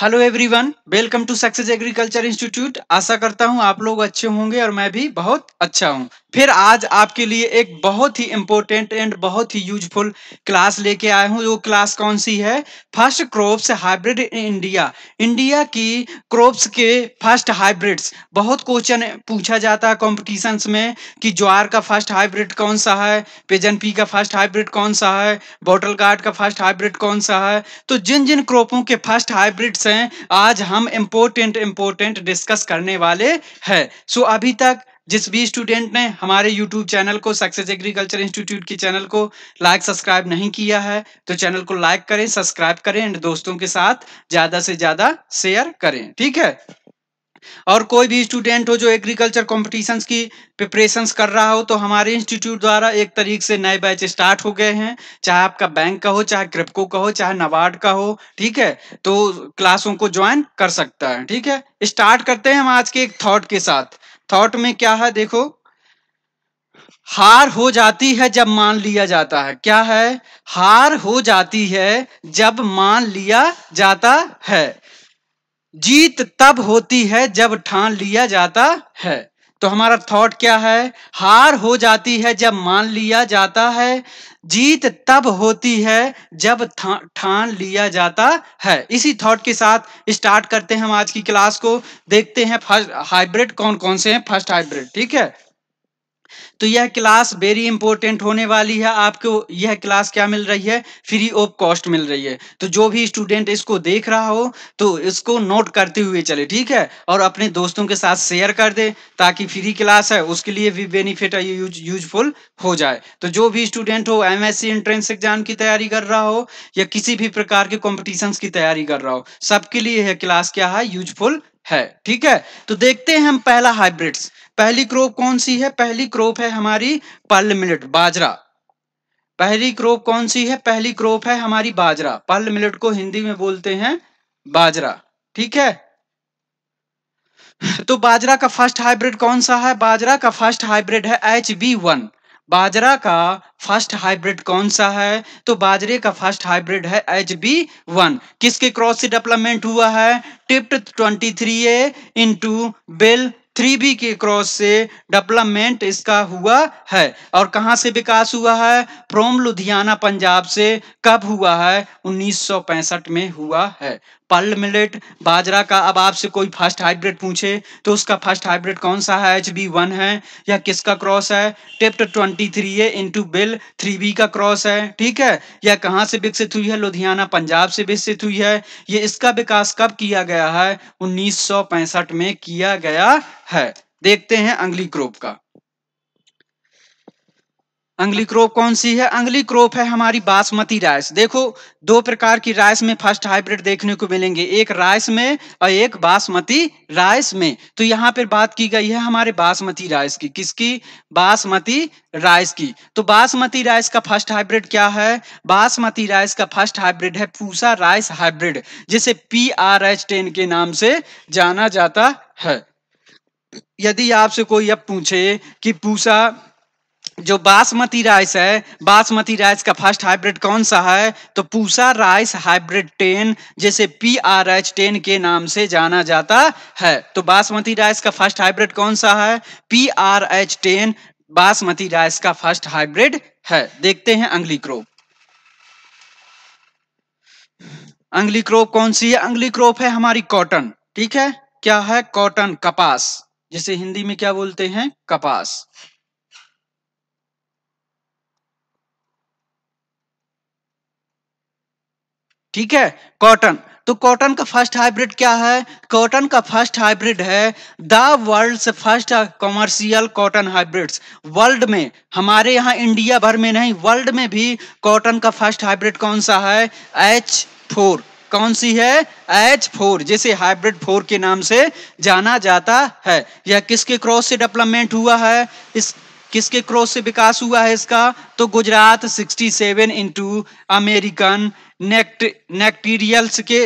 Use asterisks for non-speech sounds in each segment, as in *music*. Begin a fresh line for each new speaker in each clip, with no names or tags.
hello everyone welcome to Success Agriculture Institute आशा करता हूं आप लोग अच्छे होंगे और मैं भी बहुत अच्छा हूं फिर आज आपके लिए एक बहुत ही इम्पोर्टेंट एंड बहुत ही यूजफुल क्लास लेके आया हूँ वो क्लास कौन सी है first crops hybrid in India India की क्रॉप्स के फर्स्ट हाइब्रिड्स बहुत क्वेश्चन पूछा जाता है कॉम्पिटिशन्स में कि ज्वार का फर्स्ट हाइब्रिड कौन सा है पेजन पी का फर्स्ट हाइब्रिड कौन सा है बॉटल गार्ड का फर्स्ट हाइब्रिड कौन सा है तो जिन जिन क्रॉपों के फर्स्ट हाइब्रिड्स हैं आज हम इम्पोर्टेंट इम्पोर्टेंट डिस्कस करने वाले हैं सो अभी तक जिस भी स्टूडेंट ने हमारे यूट्यूब चैनल को सक्सेस एग्रीकल्चर इंस्टीट्यूट की चैनल को लाइक सब्सक्राइब नहीं किया है तो चैनल को लाइक करें सब्सक्राइब करें एंड दोस्तों के साथ ज्यादा से ज्यादा शेयर करें ठीक है और कोई भी स्टूडेंट हो जो एग्रीकल्चर कॉम्पिटिशन की प्रिपरेशंस कर रहा हो तो हमारे इंस्टीट्यूट द्वारा एक तरीके से नए बैच स्टार्ट हो गए हैं चाहे आपका बैंक का हो चाहे क्रिप्को का हो चाहे नवार्ड का हो ठीक है तो क्लासों को ज्वाइन कर सकता है ठीक है स्टार्ट करते हैं हम आज के एक थॉट के साथ थॉट में क्या है देखो हार हो जाती है जब मान लिया जाता है क्या है हार हो जाती है जब मान लिया जाता है जीत तब होती है जब ठान लिया जाता है तो हमारा थॉट क्या है हार हो जाती है जब मान लिया जाता है जीत तब होती है जब ठान लिया जाता है इसी थॉट के साथ स्टार्ट करते हैं हम आज की क्लास को देखते हैं फर्स्ट हाइब्रिड कौन कौन से हैं फर्स्ट हाइब्रिड ठीक है तो यह क्लास वेरी इंपॉर्टेंट होने वाली है आपको यह क्लास क्या मिल रही है फ्री ऑफ कॉस्ट मिल रही है तो जो भी स्टूडेंट इसको देख रहा हो तो इसको नोट करते हुए चले ठीक है और अपने दोस्तों के साथ शेयर कर दे ताकि फ्री क्लास है उसके लिए भी बेनिफिट यूज, यूजफुल हो जाए तो जो भी स्टूडेंट हो एमएससी एंट्रेंस एग्जाम की तैयारी कर रहा हो या किसी भी प्रकार के कॉम्पिटिशन की तैयारी कर रहा हो सबके लिए यह क्लास क्या है यूजफुल है ठीक है तो देखते हैं हम पहला हाइब्रिड्स पहली क्रॉप कौन सी है पहली क्रॉप है हमारी पल मिलेट बाजरा पहली क्रॉप कौन सी है पहली क्रॉप है हमारी बाजरा पल मिलेट को हिंदी में बोलते हैं बाजरा ठीक है तो बाजरा का फर्स्ट हाइब्रिड कौन सा है बाजरा का फर्स्ट हाइब्रिड है एच बी वन बाजरा का फर्स्ट हाइब्रिड कौन सा है तो बाजरे का फर्स्ट हाइब्रिड है एच बी वन किसके क्रॉस से डेवलपमेंट हुआ है Tift twenty three A into Bil three B के क्रॉस से डेवलपमेंट इसका हुआ है और कहाँ से विकास हुआ है फ्रॉम लुधियाना पंजाब से कब हुआ है 1965 में हुआ है पर्ल मिलेट बाजरा का अब आपसे कोई फर्स्ट हाइब्रिड पूछे तो उसका फर्स्ट हाइब्रिड कौन सा है एच बी वन है या किसका क्रॉस है Tift twenty three A into Bil three B का क्रॉस है ठीक है या कहाँ से विकसित हुई है लुधियाना पंजाब से विकसित हुई है ये इसका विकास कब किया गया है उन्नीस में किया गया है देखते हैं अंगली क्रोप का अंगली क्रॉप कौन सी है अंगली क्रॉप है हमारी बासमती राइस देखो दो प्रकार की राइस में फर्स्ट हाइब्रिड देखने को मिलेंगे एक राइस में और एक बासमती राइस में तो यहाँ पर बात की गई है हमारे बासमती राइस की किसकी बासमती राइस की तो बासमती राइस का फर्स्ट हाइब्रिड क्या है बासमती राइस का फर्स्ट हाइब्रिड है पूसा राइस हाइब्रिड जिसे पी आर एच टेन के नाम से जाना जाता है यदि आपसे कोई अब पूछे कि पूसा जो बासमती राइस है बासमती राइस का फर्स्ट हाइब्रिड कौन सा है तो पूसा राइस हाइब्रिड टेन जैसे पी आर एच टेन के नाम से जाना जाता है तो बासमती राइस का फर्स्ट हाइब्रिड कौन सा है P R H ten basmati rice का फर्स्ट हाइब्रिड है देखते हैं अंगली क्रोप अंगली क्रोप कौन सी है अंगली क्रोप है हमारी कॉटन ठीक है क्या है कॉटन कपास जिसे हिंदी में क्या बोलते हैं कपास ठीक है कॉटन तो कॉटन का फर्स्ट हाइब्रिड क्या है कॉटन का फर्स्ट हाइब्रिड है the world first commercial cotton hybrids world में हमारे यहाँ इंडिया भर में नहीं वर्ल्ड में भी कॉटन का फर्स्ट हाइब्रिड कौन सा है एच फोर कौन सी है एच फोर जिसे हाइब्रिड फोर के नाम से जाना जाता है यह किसके क्रॉस से डेवलपमेंट हुआ है इस किसके क्रॉस से विकास हुआ है इसका तो Gujarat sixty seven into American nectariless के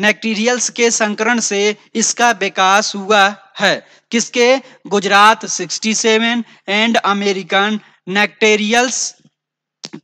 नेक्टीरियल्स के संकरण से इसका विकास हुआ है किसके गुजरात 67 एंड अमेरिकन नेक्टेरियल्स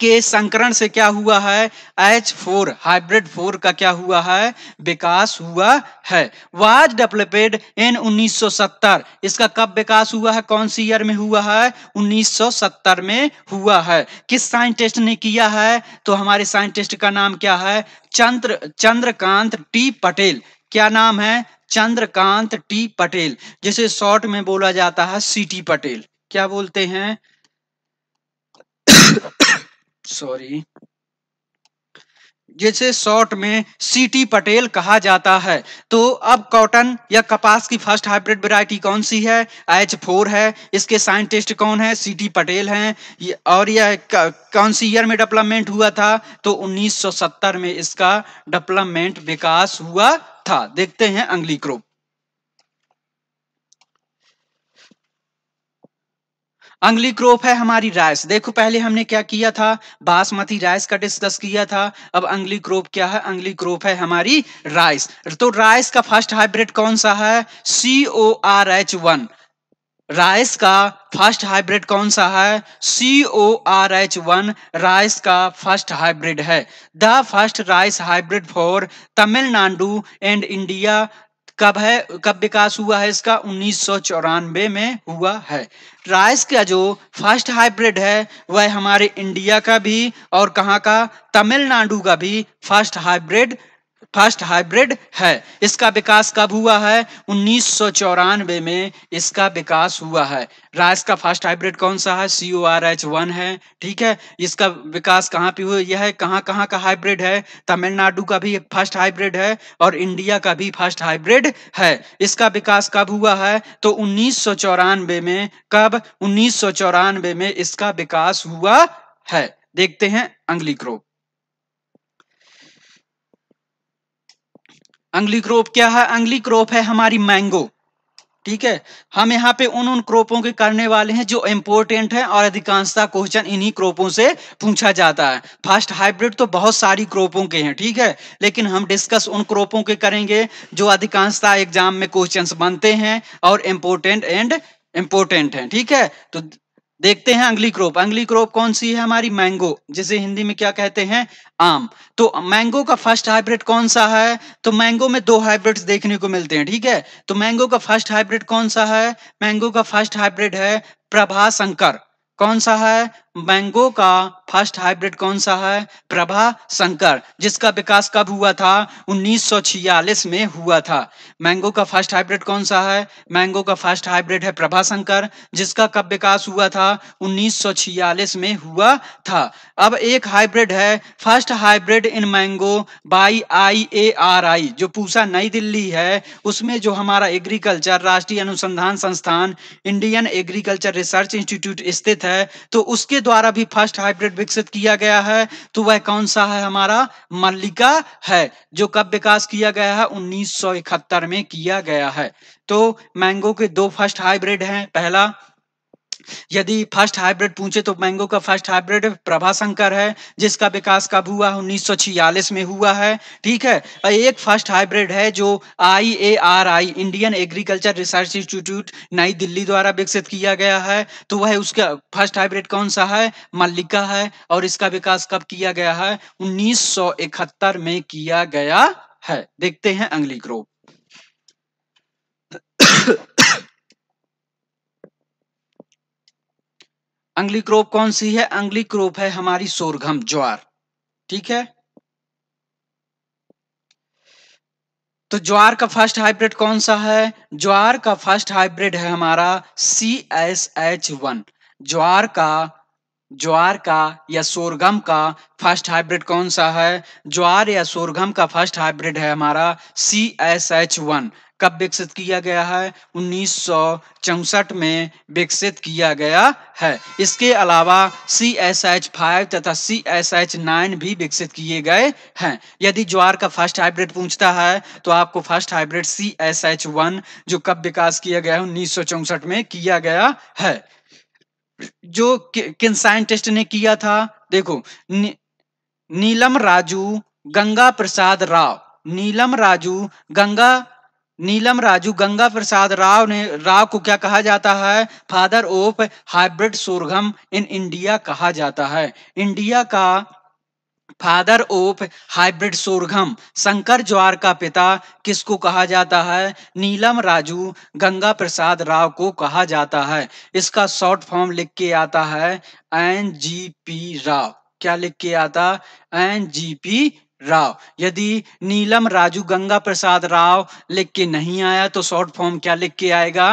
के संकरण से क्या हुआ है एच फोर हाइब्रिड फोर का क्या हुआ है विकास हुआ है वाज डेवलपेड इन 1970 इसका कब विकास हुआ है कौन सी ईयर में हुआ है 1970 में हुआ है किस साइंटिस्ट ने किया है तो हमारे साइंटिस्ट का नाम क्या है चंद्र चंद्रकांत टी पटेल क्या नाम है चंद्रकांत टी पटेल जिसे शॉर्ट में बोला जाता है सी टी पटेल क्या बोलते हैं सॉरी जिसे शॉर्ट में सीटी पटेल कहा जाता है तो अब कॉटन या कपास की फर्स्ट हाइब्रिड वैरायटी कौन सी है एच फोर है इसके साइंटिस्ट कौन है सीटी पटेल हैं और यह कौन सी ईयर में डेवलपमेंट हुआ था तो 1970 में इसका डेवलपमेंट विकास हुआ था देखते हैं अंगली क्रोप अगली क्रॉप है हमारी राइस देखो पहले हमने क्या किया था बासमती राइस का डिस्कस किया था अब अगली क्रॉप क्या है अगली क्रॉप है हमारी राइस तो राइस का फर्स्ट हाइब्रिड कौन सा है C O R H one rice का फर्स्ट हाइब्रिड कौन सा है C O R H one rice का फर्स्ट हाइब्रिड है the first rice hybrid for Tamil Nadu and India कब है कब विकास हुआ है इसका उन्नीस में हुआ है राइस का जो फर्स्ट हाइब्रिड है वह हमारे इंडिया का भी और कहाँ का तमिलनाडु का भी फर्स्ट हाइब्रिड फर्स्ट हाइब्रिड है इसका विकास कब हुआ है उन्नीस में इसका विकास हुआ है राइस का फर्स्ट हाइब्रिड कौन सा है C O R H one है ठीक है इसका विकास कहाँ पे हुआ यह है कहाँ कहाँ का हाइब्रिड है तमिलनाडु का भी फर्स्ट हाइब्रिड है और इंडिया का भी फर्स्ट हाइब्रिड है इसका विकास कब हुआ है तो उन्नीस में कब उन्नीस में इसका विकास हुआ है देखते हैं अंगली क्रोप अंगली क्रॉप क्या है अंगली क्रॉप है हमारी मैंगो ठीक है हम यहाँ पे उन उन क्रोपों के करने वाले हैं जो इम्पोर्टेंट हैं और अधिकांशता क्वेश्चन इन्हीं क्रोपों से पूछा जाता है फास्ट हाइब्रिड तो बहुत सारी क्रोपों के हैं ठीक है लेकिन हम डिस्कस उन क्रोपों के करेंगे जो अधिकांशता एग्जाम में क्वेश्चंस बनते हैं और इम्पोर्टेंट एंड इम्पोर्टेंट हैं ठीक है तो देखते हैं अंगली क्रोप अंगली क्रोप कौन सी है हमारी मैंगो जिसे हिंदी में क्या कहते हैं आम तो मैंगो का फर्स्ट हाइब्रिड कौन सा है तो मैंगो में दो हाइब्रिड्स देखने को मिलते हैं ठीक है तो मैंगो का फर्स्ट हाइब्रिड कौन सा है मैंगो का फर्स्ट हाइब्रिड है प्रभा शंकर कौन सा है मैंगो का फर्स्ट हाइब्रिड कौन सा है प्रभा शंकर जिसका विकास कब हुआ था 1946 में हुआ था मैंगो का फर्स्ट हाइब्रिड कौन सा है मैंगो का फर्स्ट हाइब्रिड है प्रभा शंकर जिसका कब विकास हुआ था 1946 में हुआ था अब एक हाइब्रिड है first hybrid in mango by I A R I जो पूसा नई दिल्ली है उसमें जो हमारा एग्रीकल्चर राष्ट्रीय अनुसंधान संस्थान इंडियन एग्रीकल्चर रिसर्च इंस्टीट्यूट स्थित है तो उसके द्वारा भी फर्स्ट हाइब्रिड विकसित किया गया है तो वह कौन सा है हमारा मल्लिका है जो कब विकास किया गया है उन्नीस में किया गया है तो मैंगो के दो फर्स्ट हाइब्रिड हैं पहला यदि फर्स्ट हाइब्रिड पूछे तो मैंगो का फर्स्ट हाइब्रिड प्रभाशंकर है जिसका विकास कब हुआ उन्नीस में हुआ है ठीक है एक फर्स्ट हाइब्रिड है जो I A R I Indian agriculture research institute नई दिल्ली द्वारा विकसित किया गया है तो वह उसका फर्स्ट हाइब्रिड कौन सा है मल्लिका है और इसका विकास कब किया गया है उन्नीस में किया गया है देखते हैं अंगली ग्रोप अंगली क्रोप कौन सी है अंगली क्रोप है हमारी सोरघम ज्वार ठीक है तो ज्वार का फर्स्ट हाइब्रिड कौन सा है ज्वार का फर्स्ट हाइब्रिड है हमारा सी एस एच वन ज्वार का ज्वार का या सोरगम का फर्स्ट हाइब्रिड कौन सा है ज्वार या सोरगम का फर्स्ट हाइब्रिड है हमारा सी एस एच वन कब विकसित किया गया है उन्नीस में विकसित किया गया है इसके अलावा सी एस एच फाइव तथा सी एस एच नाइन भी विकसित किए गए हैं यदि ज्वार का फर्स्ट हाइब्रिड पूछता है तो आपको first hybrid C S H one जो कब विकास किया गया है उन्नीस में किया गया है जो किन साइंटिस्ट ने किया था देखो नी, नीलम राजू गंगा प्रसाद राव नीलम राजू गंगा नीलम राजू गंगा प्रसाद राव ने राव को क्या कहा जाता है father of hybrid sorghum in India कहा जाता है इंडिया का फादर ऑफ हाइब्रिड सोरघम शंकर ज्वार का पिता किसको कहा जाता है नीलम राजू गंगा प्रसाद राव को कहा जाता है इसका शॉर्ट फॉर्म लिख के आता है एन जी पी राव क्या लिख के आता एन जी पी राव यदि नीलम राजू गंगा प्रसाद राव लिख के नहीं आया तो शॉर्ट फॉर्म क्या लिख के आएगा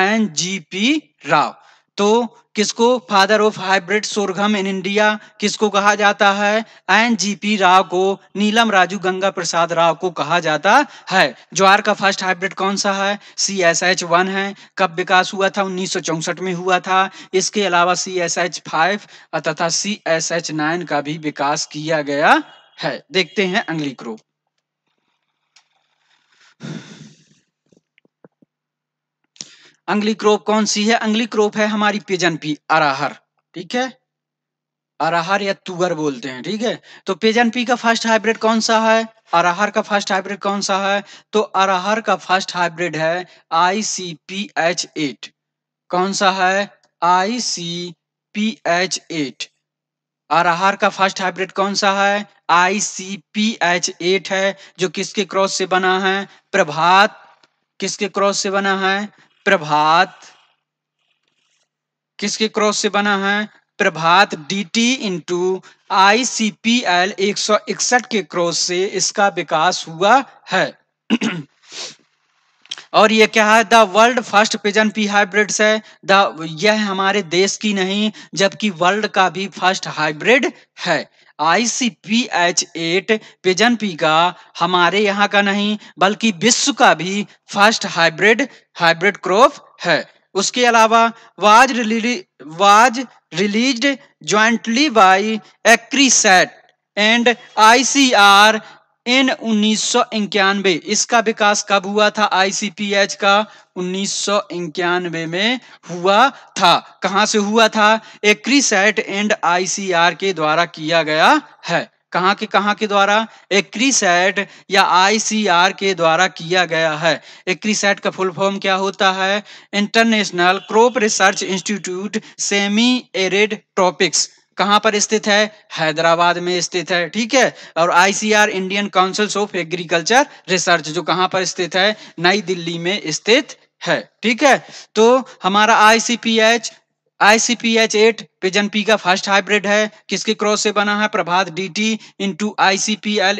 एन जी पी राव तो किसको father of hybrid sorghum in India किसको कहा जाता है एन जी पी राव को नीलम राजू गंगा प्रसाद राव को कहा जाता है ज्वार का फर्स्ट हाइब्रिड कौन सा है सी एस एच वन है कब विकास हुआ था उन्नीस सौ चौसठ में हुआ था इसके अलावा सी एस एच फाइव तथा सी एस एच नाइन का भी विकास किया गया है देखते हैं अगली ग्रुप अंगली क्रोप कौन सी है अंगली क्रोप है हमारी पिजन पी अराहर ठीक है अराहर या तुगर बोलते हैं ठीक है तो पेजन पी का फर्स्ट हाइब्रिड कौन सा है अराहर का फर्स्ट हाइब्रिड कौन सा है तो अराहर का फर्स्ट हाइब्रिड है I C P H eight कौन सा है I C P H eight आहार का फर्स्ट हाइब्रिड कौन सा है I C P H eight है जो किसके क्रॉस से बना है प्रभात किसके क्रॉस से बना है प्रभात किसके क्रॉस से बना है Prabhat D T into I C P L एक सौ इकसठ के क्रॉस से इसका विकास हुआ है *clears throat* और ये क्या है the world first pigeon pea hybrids है द यह हमारे देश की नहीं जबकि वर्ल्ड का भी फर्स्ट हाइब्रिड है I C P H eight pigeon pea का हमारे यहाँ का नहीं बल्कि विश्व का भी फर्स्ट हाइब्रिड हाइब्रिड क्रॉप है उसके अलावा was really was released jointly by ICRISAT and I C R in उन्नीस इसका विकास कब हुआ था आईसीपीएच का उन्नीस में हुआ था कहां से हुआ था एक्रीसेट एंड आईसीआर के द्वारा किया गया है कहा के कहा के द्वारा एक्रीसेट या आईसीआर के द्वारा किया गया है एक्रीसेट का फुल फॉर्म क्या होता है International Crop Research Institute Semi Arid Tropics कहां पर स्थित है हैदराबाद में स्थित है ठीक है और ICR Indian councils of agriculture research जो कहां पर स्थित है नई दिल्ली में स्थित है ठीक है तो हमारा ICPH ICPH eight pigeon pea का फर्स्ट हाइब्रिड है किसके क्रॉस से बना है प्रभात डीटी इनटू आईसीपीएल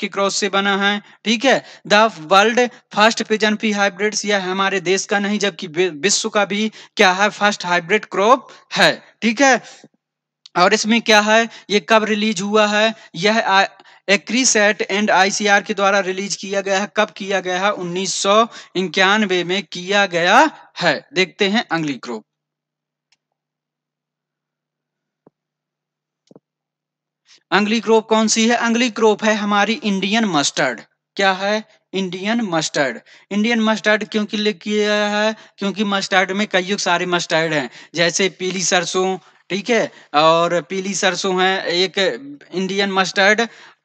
के क्रॉस से बना है ठीक है the world first pigeon pea hybrid यह हमारे देश का नहीं जबकि विश्व का भी क्या है फर्स्ट हाइब्रिड क्रॉप है ठीक है और इसमें क्या है ये कब रिलीज हुआ है यह एक्रीसेट एंड आईसीआर के द्वारा रिलीज किया गया है कब किया गया है उन्नीस में किया गया है देखते हैं अंगली ग्रुप अंगली क्रोप कौन सी है अंगली क्रोप है हमारी इंडियन मस्टर्ड क्या है इंडियन मस्टर्ड इंडियन मस्टर्ड क्योंकि किया है क्योंकि मस्टर्ड में कई सारे मस्टर्ड हैं जैसे पीली सरसों ठीक है और पीली सरसों है एक इंडियन मस्टर्ड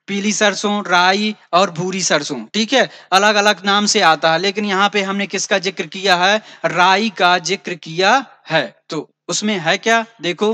पीली सरसों राई और भूरी सरसों ठीक है अलग अलग नाम से आता है लेकिन यहाँ पे हमने किसका जिक्र किया है राई का जिक्र किया है तो उसमें है क्या देखो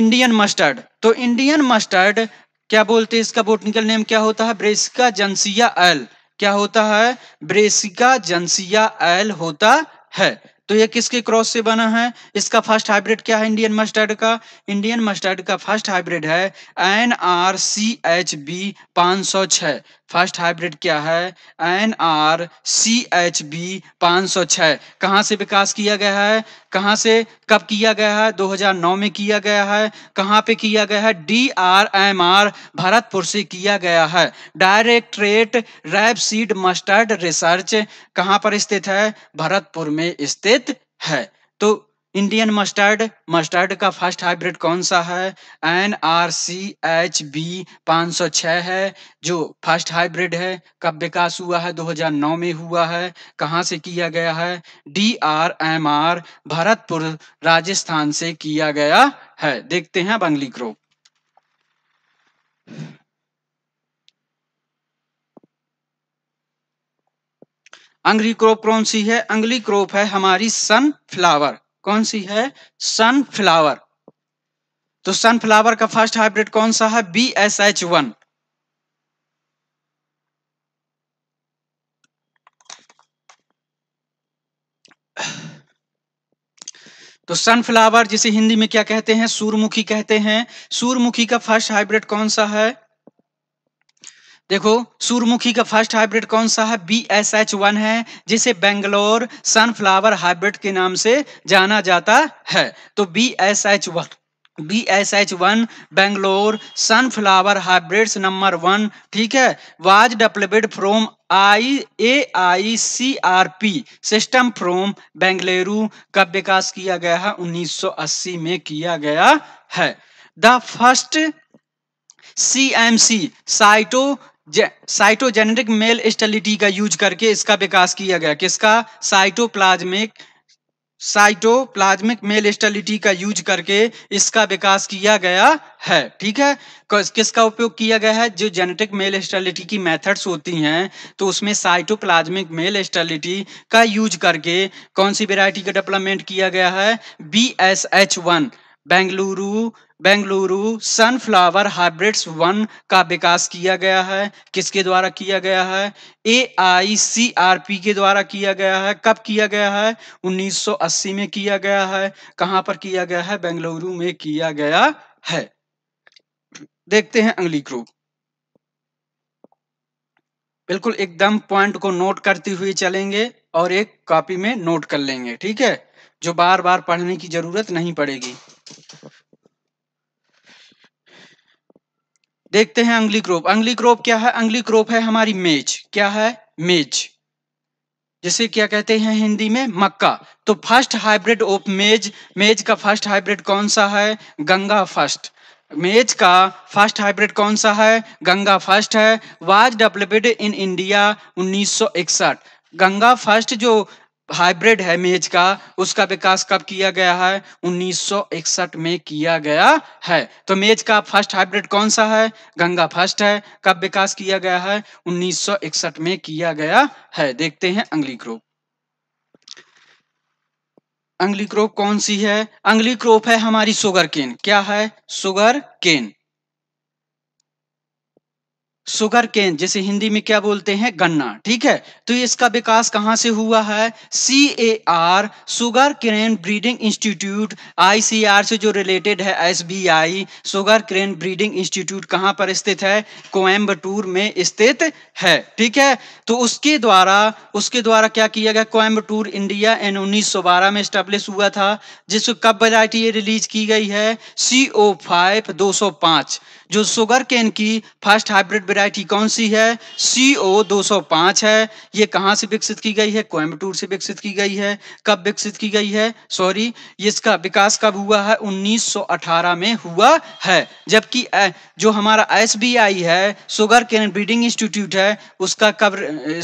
इंडियन मस्टर्ड तो इंडियन मस्टर्ड क्या बोलते हैं इसका बोटनिकल नेम क्या होता है ब्रेसिका जनसिया एल क्या होता है ब्रेसिका जनसिया एल होता है तो ये किसके क्रॉस से बना है इसका फर्स्ट हाइब्रिड क्या है इंडियन मस्टर्ड का इंडियन मस्टर्ड का फर्स्ट हाइब्रिड है N R C H B पांच सौ छ फर्स्ट हाइब्रिड क्या है N R C H B पांच सौ छ कहा से विकास किया गया है कहाँ से कब किया गया है 2009 में किया गया है कहाँ पे किया गया है D R M R Bharatpur से किया गया है directorate rapeseed mustard research कहाँ पर स्थित है भरतपुर में स्थित है तो इंडियन मस्टर्ड मस्टर्ड का फर्स्ट हाइब्रिड कौन सा है N R C H B पाँच सौ छः है जो फर्स्ट हाइब्रिड है कब विकास हुआ है 2009 में हुआ है कहाँ से किया गया है D R M R Bharatpur Rajasthan से किया गया है देखते हैं बंगली ग्रोप अंगली क्रॉप कौन सी है अंगली क्रॉप है हमारी सनफ्लावर कौन सी है सनफ्लावर तो सनफ्लावर का फर्स्ट हाइब्रिड कौन सा है बी एस एच वन तो सनफ्लावर जिसे हिंदी में क्या कहते हैं सूर्यमुखी कहते हैं सूर्यमुखी का फर्स्ट हाइब्रिड कौन सा है देखो सूर्यमुखी का फर्स्ट हाइब्रिड कौन सा है बी एस एच वन है जिसे बेंगलोर सनफ्लावर हाइब्रिड के नाम से जाना जाता है तो B S H one B S H one Bangalore sunflower hybrids number one ठीक है was developed from I A I C R P system from Bengaluru का विकास किया गया है 1980 में किया गया है the first C M C साइटो साइटोजेनेटिक मेल स्टेलिटी का यूज करके इसका विकास किया गया किसका साइटोप्लाज्मिक साइटोप्लाज्मिक मेल स्टेलिटी का यूज करके इसका विकास किया गया है ठीक है किसका उपयोग किया गया है जो जेनेटिक मेल स्टेलिटी की मेथड्स होती हैं तो उसमें साइटोप्लाज्मिक मेल स्टेलिटी का यूज करके कौन सी वेराइटी का डेवलपमेंट किया गया है B S H one Bengaluru Bengaluru sunflower hybrids one का विकास किया गया है किसके द्वारा किया गया है ए आई सी आर पी के द्वारा किया गया है कब किया गया है 1980 में किया गया है कहां पर किया गया है बेंगलुरु में किया गया है देखते हैं अगली ग्रुप बिल्कुल एकदम पॉइंट को नोट करते हुए चलेंगे और एक कॉपी में नोट कर लेंगे ठीक है जो बार बार पढ़ने की जरूरत नहीं पड़ेगी देखते हैं अंगली क्रोप अंगली क्रोप क्या है अंगली क्रोप है हमारी मेज क्या है मेज जिसे क्या कहते हैं हिंदी में मक्का तो फर्स्ट हाइब्रिड ऑफ मेज मेज का फर्स्ट हाइब्रिड कौन सा है गंगा फर्स्ट मेज का फर्स्ट हाइब्रिड कौन सा है गंगा फर्स्ट है was developed in India 1961 Ganga first जो हाइब्रिड है मेज का उसका विकास कब किया गया है 1961 में किया गया है तो मेज का फर्स्ट हाइब्रिड कौन सा है गंगा फर्स्ट है कब विकास किया गया है 1961 में किया गया है देखते हैं अंगली ग्रोप अंगली क्रोप कौन सी है अंगली क्रोप है हमारी सुगर केन क्या है सुगर केन सुगर केन जिसे हिंदी में क्या बोलते हैं गन्ना ठीक है तो इसका विकास कहाँ से हुआ है C A R sugarcane breeding institute I C R से जो रिलेटेड है S B I sugarcane breeding institute कहाँ पर स्थित है कोयम्बटूर में स्थित है ठीक है तो उसके द्वारा उसके द्वारा क्या किया गया कोयम्बटूर इंडिया एन उन्नीस सौ बारह में स्टेब्लिश हुआ था जिसको कब वैरायटी ये रिलीज की गई है सी ओ फाइव दो सौ पाँच जो सुगर केन की फर्स्ट हाइब्रिड वैरायटी कौन सी है सी ओ दो सौ पांच है ये कहाँ से विकसित की गई है कोयम्बटूर से विकसित की गई है कब विकसित की गई है सॉरी इसका विकास कब हुआ है 1918 में हुआ है जबकि जो हमारा एस है सुगर केन ब्रीडिंग इंस्टीट्यूट है उसका कब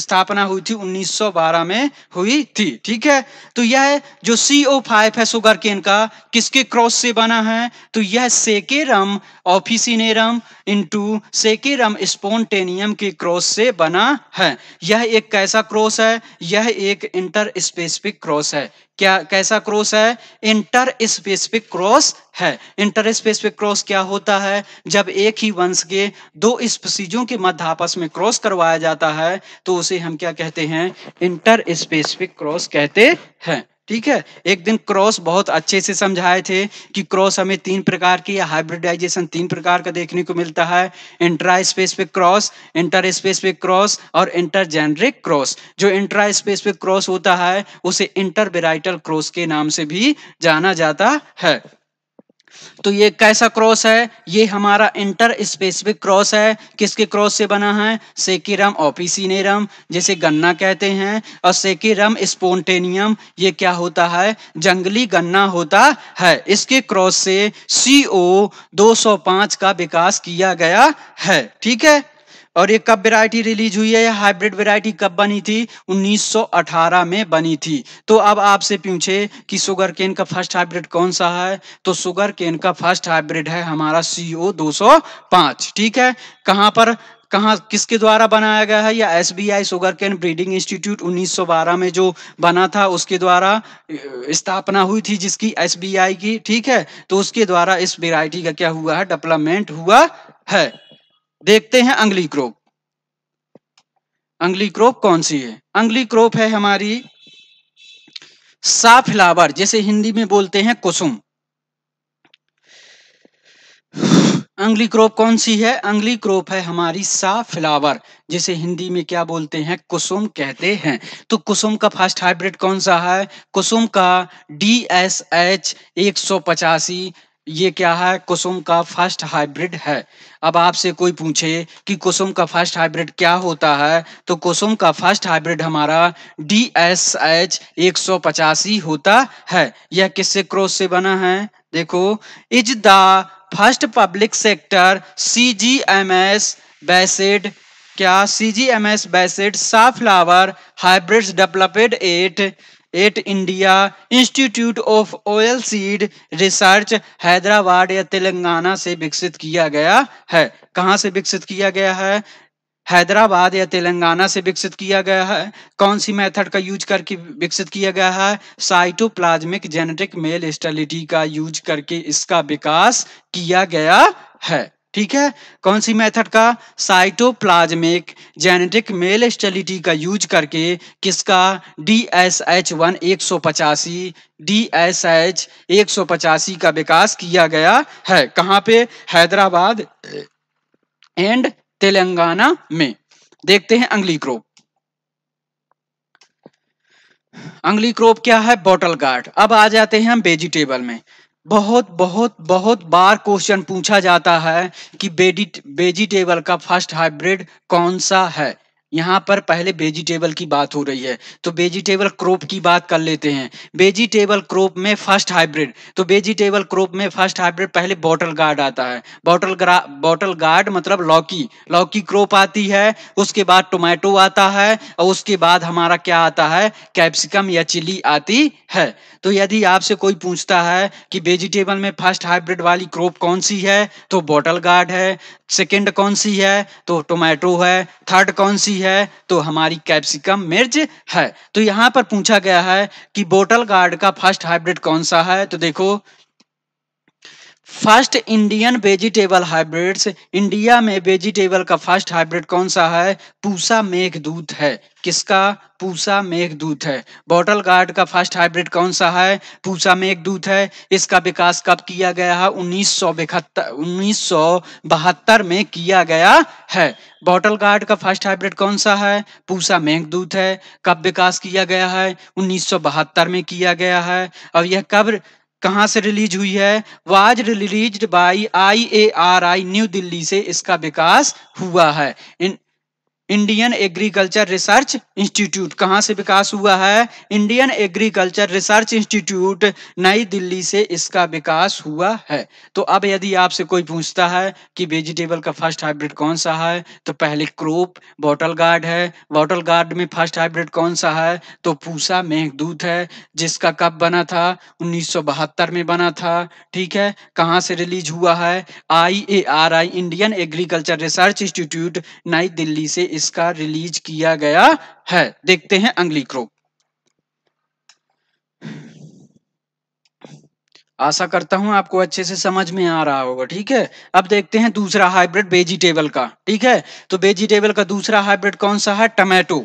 स्थापना हुई थी 1912 में हुई थी ठीक है तो यह जो सी ओ फाइव है सुगर केन का किसके क्रॉस से बना है तो यह Saccharum officinarum into Saccharum spontaneum के क्रॉस से बना है यह एक कैसा क्रॉस है यह एक इंटर स्पेसिफिक क्रॉस है क्या कैसा क्रॉस है इंटर स्पेसिफिक क्रॉस है इंटर स्पेसिफिक क्रॉस क्या होता है जब एक ही वंश के दो स्पीसीजों के मध्य आपस में क्रॉस करवाया जाता है तो उसे हम क्या कहते हैं इंटर स्पेसिफिक क्रॉस कहते हैं ठीक है एक दिन क्रॉस बहुत अच्छे से समझाए थे कि क्रॉस हमें तीन प्रकार की या हाइब्रिडाइजेशन तीन प्रकार का देखने को मिलता है इंट्रा स्पेस पे क्रॉस इंटर स्पेस पे क्रॉस और इंटर जेनरिक क्रॉस जो इंट्रा स्पेस पे क्रॉस होता है उसे इंटर क्रॉस के नाम से भी जाना जाता है तो ये कैसा क्रॉस है ये हमारा इंटर स्पेसिफिक क्रॉस है किसके क्रॉस से बना है सेकिरम ओपिसिनेरम जिसे गन्ना कहते हैं और सेकिरम स्पोन्टेनियम ये क्या होता है जंगली गन्ना होता है इसके क्रॉस से सी ओ 205 का विकास किया गया है ठीक है और ये कब वेरायटी रिलीज हुई है हाइब्रिड वेरायटी कब बनी थी 1918 में बनी थी तो अब आपसे पूछे कि सुगर केन का फर्स्ट हाइब्रिड कौन सा है तो सुगर केन का फर्स्ट हाइब्रिड है हमारा सी ओ ठीक है कहाँ पर कहा किसके द्वारा बनाया गया है या S B I sugarcane breeding institute 1912 में जो बना था उसके द्वारा स्थापना हुई थी जिसकी एस बी आई की ठीक है तो उसके द्वारा इस वेराइटी का क्या हुआ है डेवलपमेंट हुआ है देखते हैं अंगली क्रोप अंगली क्रोप कौन सी है अंगली क्रोप है हमारी साफिलावर जैसे हिंदी में बोलते हैं कुसुम अंगली क्रोप कौन सी है अंगली क्रोप है हमारी सा फ्लावर जिसे हिंदी में क्या बोलते हैं कुसुम कहते हैं तो कुसुम का फर्स्ट हाइब्रिड कौन सा है कुसुम का डी एस एच एक सौ पचासी ये क्या है कुसुम का फर्स्ट हाइब्रिड है अब आपसे कोई पूछे कि कुसुम का फर्स्ट हाइब्रिड क्या होता है तो कुसुम का फर्स्ट हाइब्रिड हमारा डी एस एच एक सौ पचासी होता है यह किससे क्रॉस से बना है देखो is the first public sector C G M S based क्या C G M S based safflower hybrid developed at at India institute of oilseed research Hyderabad या तेलंगाना से विकसित किया गया है कहाँ से विकसित किया गया है हैदराबाद या तेलंगाना से विकसित किया गया है कौन सी मेथड का यूज करके विकसित किया गया है साइटोप्लाज्मिक जेनेटिक मेल स्टेलिटी का यूज करके इसका विकास किया गया है ठीक है कौन सी मेथड का साइटोप्लाज्मिक जेनेटिक मेल स्टेलिटी का यूज करके किसका डी एस एच वन एक सौ पचासी डी एस एच एक सौ पचासी का विकास किया गया है कहां पे हैदराबाद एंड तेलंगाना में देखते हैं अंगली क्रोप अंगली क्रोप क्या है बॉटल गार्ड अब आ जाते हैं हम वेजिटेबल में बहुत बहुत बहुत बार क्वेश्चन पूछा जाता है कि वेजिटेबल का फर्स्ट हाइब्रिड कौन सा है यहाँ पर पहले वेजिटेबल की बात हो रही है तो वेजिटेबल क्रॉप की बात कर लेते हैं वेजिटेबल क्रॉप में फर्स्ट हाइब्रिड तो वेजिटेबल क्रॉप में फर्स्ट हाइब्रिड पहले बॉटल गार्ड आता है बॉटल बॉटल गार्ड मतलब लौकी लौकी क्रॉप आती है उसके बाद टोमेटो आता है और उसके बाद हमारा क्या आता है कैप्सिकम या चिली आती है तो यदि आपसे कोई पूछता है कि वेजिटेबल में फर्स्ट हाइब्रिड वाली क्रॉप कौन सी है तो बॉटल गार्ड है सेकेंड कौन सी है तो टोमेटो है थर्ड कौन सी मिर्ची है तो हमारी कैप्सिकम मिर्च है तो यहाँ पर पूछा गया है कि बोटल गार्ड का फर्स्ट हाइब्रिड कौन सा है तो देखो first Indian vegetable hybrids India में वेजिटेबल का फर्स्ट हाइब्रिड कौन सा है पूसा मेघदूत है किसका पूसा मेघदूत है बॉटल गार्ड का फर्स्ट हाइब्रिड कौन सा है पूसा मेघदूत है इसका विकास कब किया गया है उन्नीस सौ में किया गया है बॉटल गार्ड का फर्स्ट हाइब्रिड कौन सा है पूसा मेघदूत है कब विकास किया गया है उन्नीस में किया गया है और यह कब कहाँ से रिलीज हुई है was release by I A R I New Delhi से इसका विकास हुआ है in Indian agriculture research institute कहाँ से विकास हुआ है इंडियन एग्रीकल्चर रिसर्च इंस्टीट्यूट नई दिल्ली से इसका विकास हुआ है तो अब यदि आपसे कोई पूछता है कि वेजिटेबल का फर्स्ट हाइब्रिड कौन सा है तो पहले क्रोप बॉटल गार्ड है बॉटल गार्ड में फर्स्ट हाइब्रिड कौन सा है तो पूसा मेघदूत है जिसका कब बना था उन्नीस में बना था ठीक है कहाँ से रिलीज हुआ है I A R I Indian agriculture research institute नई दिल्ली से इसका रिलीज किया गया है देखते हैं अंगली क्रो आशा करता हूं आपको अच्छे से समझ में आ रहा होगा ठीक है अब देखते हैं दूसरा हाइब्रिड वेजिटेबल का ठीक है तो वेजिटेबल का दूसरा हाइब्रिड कौन सा है टमाटो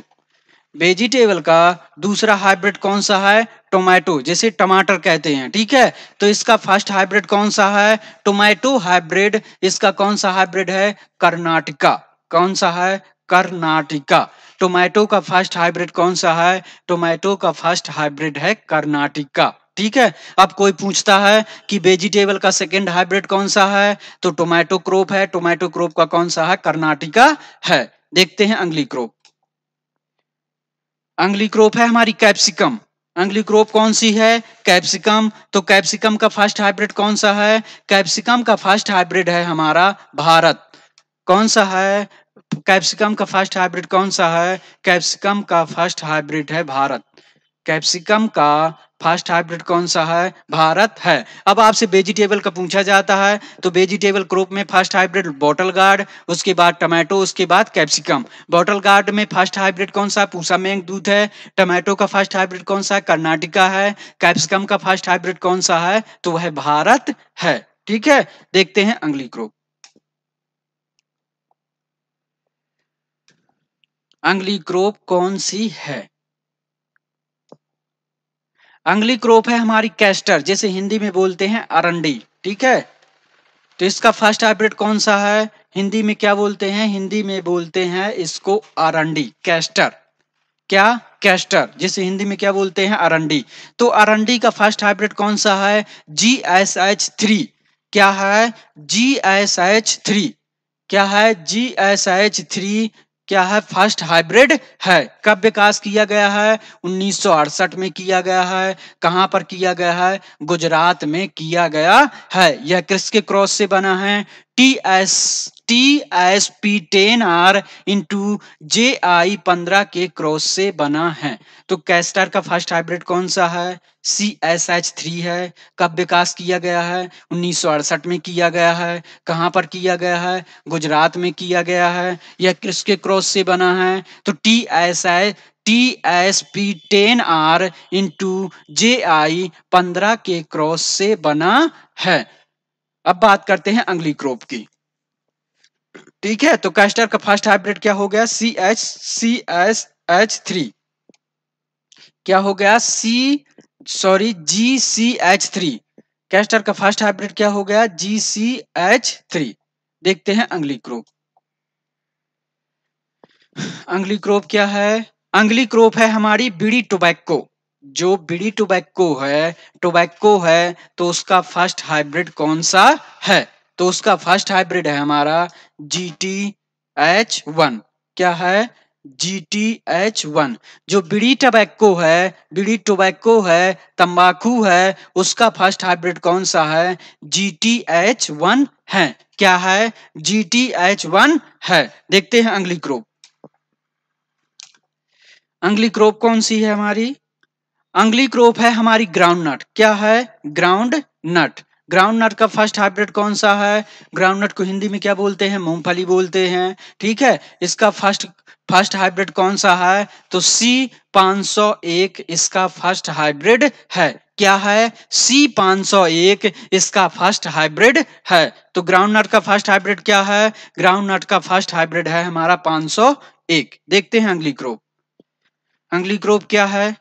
वेजिटेबल का दूसरा हाइब्रिड कौन सा है टोमेटो जैसे टमाटर कहते हैं ठीक है तो इसका फर्स्ट हाइब्रिड कौन सा है टोमेटो हाइब्रिड इसका कौन सा हाइब्रिड है कर्नाटका कौन सा है कर्नाटिका टोमेटो का फर्स्ट हाइब्रिड कौन सा है टोमेटो का फर्स्ट हाइब्रिड है कर्नाटिका ठीक है अब कोई पूछता है कि वेजिटेबल का सेकेंड हाइब्रिड कौन सा है तो टोमेटो क्रोप है टोमेटो क्रोप का कौन सा है कर्नाटिका है देखते हैं अंगली क्रोप अंगली क्रोप है हमारी कैप्सिकम अंगली क्रोप कौन सी है कैप्सिकम तो कैप्सिकम का फर्स्ट हाइब्रिड कौन सा है कैप्सिकम का फर्स्ट हाइब्रिड है हमारा भारत कौन सा है कैप्सिकम का फर्स्ट हाइब्रिड कौन सा है कैप्सिकम का फर्स्ट हाइब्रिड है भारत कैप्सिकम का फर्स्ट हाइब्रिड कौन सा है भारत है अब आपसे वेजिटेबल का पूछा जाता है तो वेजिटेबल क्रोप में फर्स्ट हाइब्रिड बॉटल गार्ड उसके बाद टमाटो उसके बाद कैप्सिकम बॉटल गार्ड में फर्स्ट हाइब्रिड कौन सा पूसा मैंग दूध है टमाटो का फर्स्ट हाइब्रिड कौन सा है कर्नाटका है कैप्सिकम का फर्स्ट हाइब्रिड कौन सा है तो वह भारत है ठीक है देखते हैं अंगली क्रोप अंगली क्रोप कौन सी है अंगली क्रोप है हमारी कैस्टर जैसे हिंदी में बोलते हैं अरंडी ठीक है तो इसका फर्स्ट हाइब्रिड कौन सा है हिंदी में क्या बोलते हैं हिंदी में बोलते हैं इसको अरंडी कैस्टर क्या कैस्टर जिसे हिंदी में क्या बोलते हैं अरंडी तो अरंडी का फर्स्ट हाइब्रिड कौन सा है जी एस एच थ्री क्या है जी एस एच थ्री क्या है जी एस एच थ्री क्या है फर्स्ट हाइब्रिड है कब विकास किया गया है उन्नीस में किया गया है कहां पर किया गया है गुजरात में किया गया है यह किसके क्रॉस से बना है T S T S P ten R into J I पंद्रह के क्रॉस से बना है तो कैस्टर का फर्स्ट हाइब्रिड कौन सा है सी एस एच थ्री है कब विकास किया गया है उन्नीस सौ अड़सठ में किया गया है कहाँ पर किया गया है गुजरात में किया गया है यह किसके क्रॉस से बना है तो T S I T S P ten R into J I पंद्रह के क्रॉस से बना है अब बात करते हैं अंगली क्रोप की ठीक है तो कैस्टर का फर्स्ट हाइब्रिड क्या हो गया C H C S H three क्या हो गया C sorry G C H three castor का फर्स्ट हाइब्रिड क्या हो गया जी सी एच थ्री देखते हैं अंगली क्रोप अंगली क्रोप क्या है अंगली क्रोप है हमारी बीड़ी टोबैको जो बीड़ी टोबैको है टोबैको है तो उसका फर्स्ट हाइब्रिड कौन सा है तो उसका फर्स्ट हाइब्रिड है हमारा जी टी एच वन क्या है जी टी एच वन जो बीड़ी टबैक्को है बीड़ी टोबैक्को है तंबाकू है उसका फर्स्ट हाइब्रिड कौन सा है जी टी एच वन है क्या है जी टी एच वन है देखते हैं अंगली क्रोप अंगली क्रोप कौन सी है हमारी अंगली क्रोप है हमारी ग्राउंड नट क्या है ग्राउंड नट ग्राउंड नट का फर्स्ट हाइब्रिड कौन सा है ग्राउंड नट को हिंदी में क्या बोलते हैं मूंगफली बोलते हैं ठीक है इसका फर्स्ट फर्स्ट हाइब्रिड कौन सा है तो सी एक इसका फर्स्ट हाइब्रिड है क्या है सी एक इसका फर्स्ट हाइब्रिड है तो ग्राउंड नट का फर्स्ट हाइब्रिड क्या है ग्राउंड नट का फर्स्ट हाइब्रिड है हमारा 501 देखते हैं अंगली क्रोप अंगली क्रोप क्या है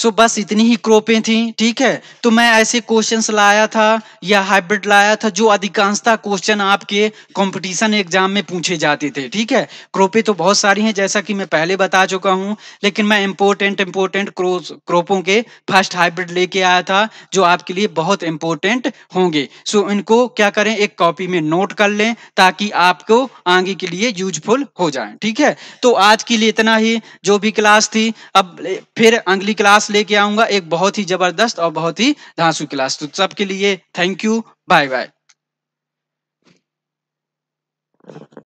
सो so, बस इतनी ही क्रोपें थी ठीक है तो मैं ऐसे क्वेश्चंस लाया था या हाइब्रिड लाया था जो अधिकांशता क्वेश्चन आपके कंपटीशन एग्जाम में पूछे जाते थे ठीक है क्रोपें तो बहुत सारी हैं जैसा कि मैं पहले बता चुका हूं लेकिन मैं इंपोर्टेंट इम्पोर्टेंट क्रो क्रोपों के फर्स्ट हाइब्रिड लेके आया था जो आपके लिए बहुत इंपॉर्टेंट होंगे सो so, इनको क्या करें एक कॉपी में नोट कर लें ताकि आपको आगे के लिए यूजफुल हो जाए ठीक है तो आज के लिए इतना ही जो भी क्लास थी अब फिर अगली क्लास क्लास लेके आऊंगा एक बहुत ही जबरदस्त और बहुत ही धांसू क्लास तो सबके लिए थैंक यू बाय बाय